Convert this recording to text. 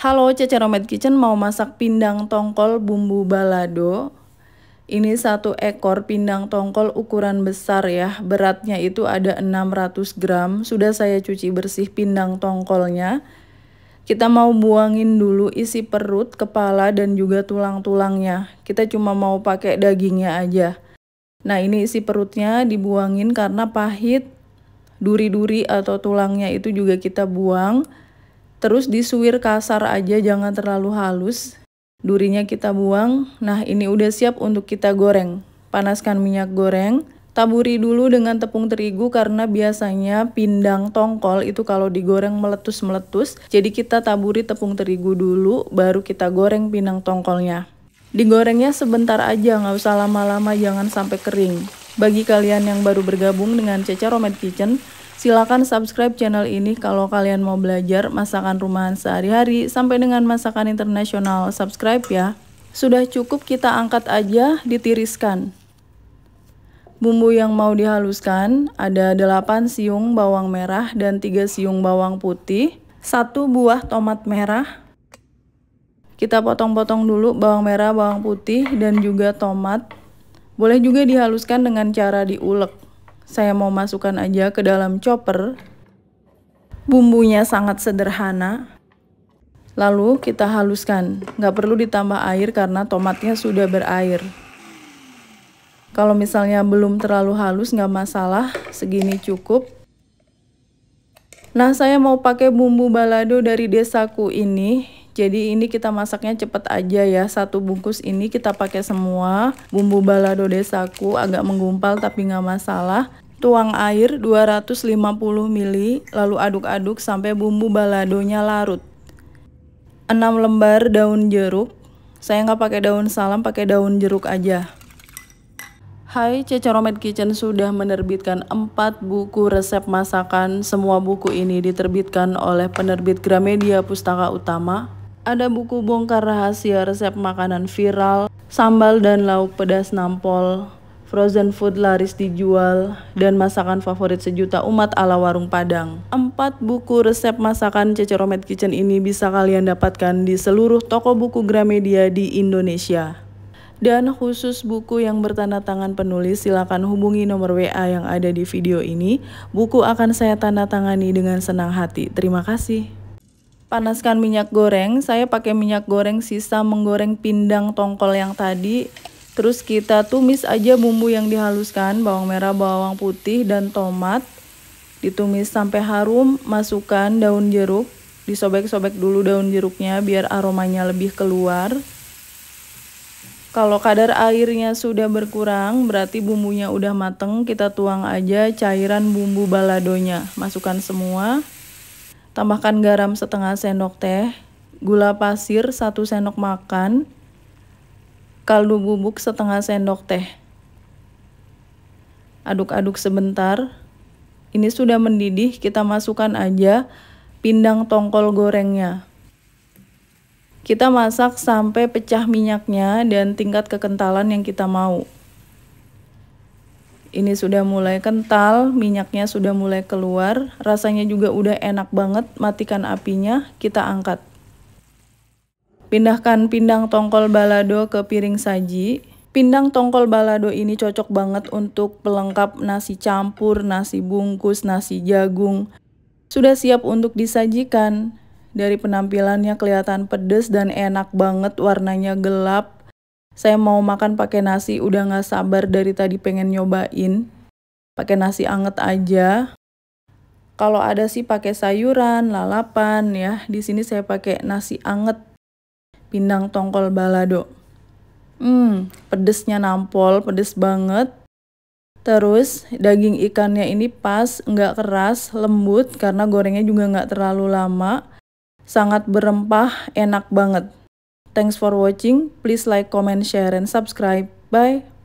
Halo Ceceromet Kitchen mau masak pindang tongkol bumbu balado Ini satu ekor pindang tongkol ukuran besar ya Beratnya itu ada 600 gram Sudah saya cuci bersih pindang tongkolnya Kita mau buangin dulu isi perut, kepala, dan juga tulang-tulangnya Kita cuma mau pakai dagingnya aja Nah ini isi perutnya dibuangin karena pahit Duri-duri atau tulangnya itu juga kita buang Terus disuir kasar aja, jangan terlalu halus. Durinya kita buang. Nah, ini udah siap untuk kita goreng. Panaskan minyak goreng, taburi dulu dengan tepung terigu karena biasanya pindang tongkol itu kalau digoreng meletus-meletus. Jadi kita taburi tepung terigu dulu, baru kita goreng pindang tongkolnya. Digorengnya sebentar aja, nggak usah lama-lama, jangan sampai kering. Bagi kalian yang baru bergabung dengan Cece Romed Kitchen, Silakan subscribe channel ini kalau kalian mau belajar masakan rumahan sehari-hari sampai dengan masakan internasional. Subscribe ya. Sudah cukup kita angkat aja ditiriskan. Bumbu yang mau dihaluskan ada 8 siung bawang merah dan 3 siung bawang putih, 1 buah tomat merah. Kita potong-potong dulu bawang merah, bawang putih, dan juga tomat. Boleh juga dihaluskan dengan cara diulek saya mau masukkan aja ke dalam chopper. Bumbunya sangat sederhana. Lalu kita haluskan, nggak perlu ditambah air karena tomatnya sudah berair. Kalau misalnya belum terlalu halus nggak masalah, segini cukup. Nah saya mau pakai bumbu balado dari desaku ini, jadi ini kita masaknya cepet aja ya. Satu bungkus ini kita pakai semua. Bumbu balado desaku agak menggumpal tapi nggak masalah. Tuang air 250 ml, lalu aduk-aduk sampai bumbu baladonya larut. 6 lembar daun jeruk. Saya nggak pakai daun salam, pakai daun jeruk aja. Hai, Cecoromet Kitchen sudah menerbitkan 4 buku resep masakan. Semua buku ini diterbitkan oleh penerbit Gramedia Pustaka Utama ada buku bongkar rahasia resep makanan viral, sambal dan lauk pedas nampol, frozen food laris dijual, dan masakan favorit sejuta umat ala warung Padang. Empat buku resep masakan Ceceromet Kitchen ini bisa kalian dapatkan di seluruh toko buku Gramedia di Indonesia. Dan khusus buku yang bertanda tangan penulis silakan hubungi nomor WA yang ada di video ini. Buku akan saya tanda tangani dengan senang hati. Terima kasih panaskan minyak goreng. Saya pakai minyak goreng sisa menggoreng pindang tongkol yang tadi. Terus kita tumis aja bumbu yang dihaluskan, bawang merah, bawang putih, dan tomat. Ditumis sampai harum, masukkan daun jeruk. Disobek-sobek dulu daun jeruknya biar aromanya lebih keluar. Kalau kadar airnya sudah berkurang, berarti bumbunya udah mateng. Kita tuang aja cairan bumbu baladonya. Masukkan semua. Tambahkan garam setengah sendok teh, gula pasir satu sendok makan, kaldu bubuk setengah sendok teh. Aduk-aduk sebentar. Ini sudah mendidih, kita masukkan aja pindang tongkol gorengnya. Kita masak sampai pecah minyaknya dan tingkat kekentalan yang kita mau ini sudah mulai kental, minyaknya sudah mulai keluar, rasanya juga udah enak banget, matikan apinya, kita angkat. Pindahkan pindang tongkol balado ke piring saji. Pindang tongkol balado ini cocok banget untuk pelengkap nasi campur, nasi bungkus, nasi jagung. Sudah siap untuk disajikan. Dari penampilannya kelihatan pedes dan enak banget, warnanya gelap, saya mau makan pakai nasi, udah nggak sabar dari tadi pengen nyobain. Pakai nasi anget aja. Kalau ada sih pakai sayuran, lalapan ya. Di sini saya pakai nasi anget, pindang tongkol balado. Hmm, pedesnya nampol, pedes banget. Terus daging ikannya ini pas, nggak keras, lembut karena gorengnya juga nggak terlalu lama. Sangat berempah, enak banget. Thanks for watching. Please like, comment, share, and subscribe. Bye.